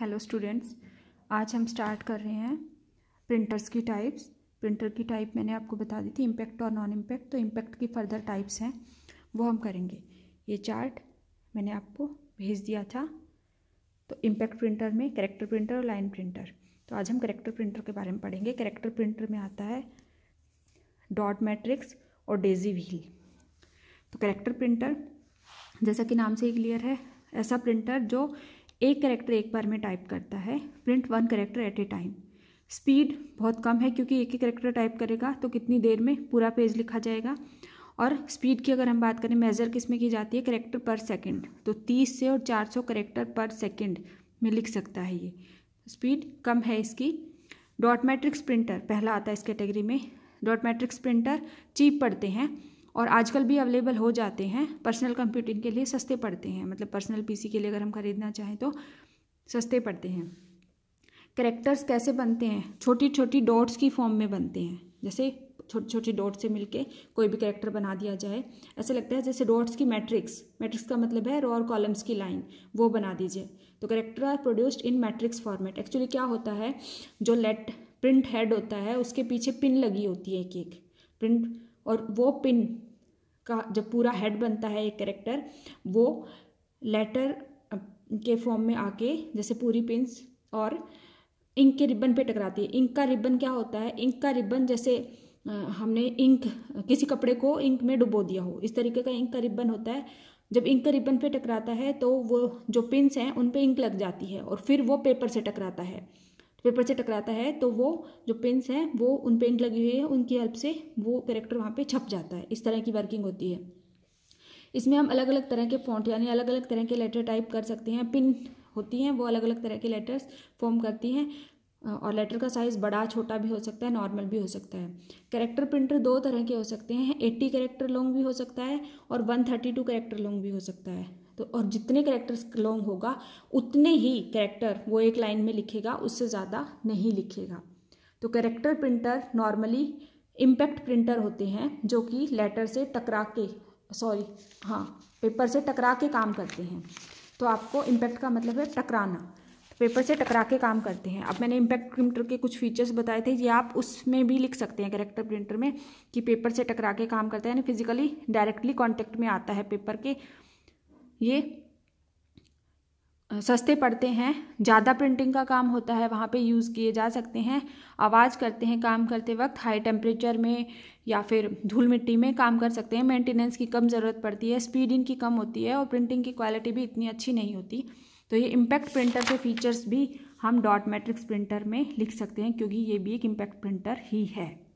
hello students आज हम start कर रहे हैं प्रिंटर्स की टाइप्स प्रिंटर की टाइप मैंने आपको बता दी थी इम्पैक्ट और नॉन इम्पैक्ट तो इम्पैक्ट की फर्दर टाइप्स हैं वो हम करेंगे ये चार्ट मैंने आपको भेज दिया था तो इम्पैक्ट प्रिंटर में करेक्टर प्रिंटर और लाइन प्रिंटर तो आज हम करेक्टर प्रिंटर के बारे में पढ़ेंगे करेक्टर प्रिंटर में आता है डॉट मैट्रिक्स और डेजी व्हील तो करेक्टर प्रिंटर जैसा कि नाम से ही क्लियर है ऐसा प्रिंटर जो एक करेक्टर एक बार में टाइप करता है print one character at a time speed बहुत कम है क्योंकि एक ही करेक्टर टाइप करेगा तो कितनी देर में पूरा पेज लिखा जाएगा और स्पीड की अगर हम बात करें मेज़र किस में की जाती है करेक्टर पर सेकंड तो तीस से और चार सौ करेक्टर पर सेकंड में लिख सकता है ये स्पीड कम है इसकी डॉट मैट्रिक्स प्रिंटर पहला आता है इस कैटेगरी में डॉट मैट्रिक्स प्रिंटर चीप पड़ते हैं और आजकल भी अवेलेबल हो जाते हैं पर्सनल कंप्यूटिंग के लिए सस्ते पड़ते हैं मतलब पर्सनल पीसी के लिए अगर हम खरीदना चाहें तो सस्ते पड़ते हैं करेक्टर्स कैसे बनते हैं छोटी छोटी डॉट्स की फॉर्म में बनते हैं जैसे छोटी छोटी डॉट से मिलके कोई भी करेक्टर बना दिया जाए ऐसे लगता है जैसे डॉट्स की मैट्रिक्स मैट्रिक्स का मतलब है रो और कॉलम्स की लाइन वो बना दीजिए तो character are produced in matrix format actually क्या होता है जो लेट प्रिंट हेड होता है उसके पीछे पिन लगी होती है एक एक प्रिंट और वो पिन का जब पूरा हेड बनता है एक करेक्टर वो लेटर के फॉर्म में आके जैसे पूरी पिंस और इंक के रिबन पे टकराती है इंक का रिबन क्या होता है इंक का रिबन जैसे हमने इंक किसी कपड़े को इंक में डुबो दिया हो इस तरीके का इंक का रिबन होता है जब इंक का रिबन पे टकराता है तो वो जो पिंस हैं उन पे इंक लग जाती है और फिर वो पेपर से टकराता है पेपर से टकराता है तो वो जो पेंस हैं वो उन पेंट लगी हुई है उनकी हेल्प से वो करेक्टर वहाँ पे छप जाता है इस तरह की वर्किंग होती है इसमें हम अलग अलग तरह के फॉन्ट यानी अलग अलग तरह के लेटर टाइप कर सकते हैं पिन होती हैं वो अलग अलग तरह के लेटर्स फॉर्म करती हैं और लेटर का साइज़ बड़ा छोटा भी हो सकता है नॉर्मल भी हो सकता है करेक्टर प्रिंटर दो तरह के हो सकते हैं एट्टी करेक्टर लॉन्ग भी हो सकता है और one thirty two character long भी हो सकता है तो और जितने कैरेक्टर्स लॉन्ग होगा उतने ही कैरेक्टर वो एक लाइन में लिखेगा उससे ज़्यादा नहीं लिखेगा तो character printer normally impact printer होते हैं जो कि लेटर से टकरा के सॉरी हाँ पेपर से टकरा के काम करते हैं तो आपको इम्पैक्ट का मतलब है टकराना पेपर से टकरा के काम करते हैं अब मैंने इम्पैक्ट प्रिंटर के कुछ फीचर्स बताए थे ये आप उसमें भी लिख सकते हैं कैरेक्टर प्रिंटर में कि पेपर से टकरा के काम करता है यानी फिजिकली डायरेक्टली कॉन्टेक्ट में आता है पेपर के ये सस्ते पड़ते हैं ज़्यादा प्रिंटिंग का काम होता है वहाँ पे यूज़ किए जा सकते हैं आवाज़ करते हैं काम करते वक्त हाई टेम्परेचर में या फिर धूल मिट्टी में काम कर सकते हैं मेंटेनेंस की कम ज़रूरत पड़ती है स्पीड इनकी कम होती है और प्रिंटिंग की क्वालिटी भी इतनी अच्छी नहीं होती तो ये इम्पैक्ट प्रिंटर के फीचर्स भी हम डॉट मैट्रिक्स प्रिंटर में लिख सकते हैं क्योंकि ये भी एक इम्पैक्ट प्रिंटर ही है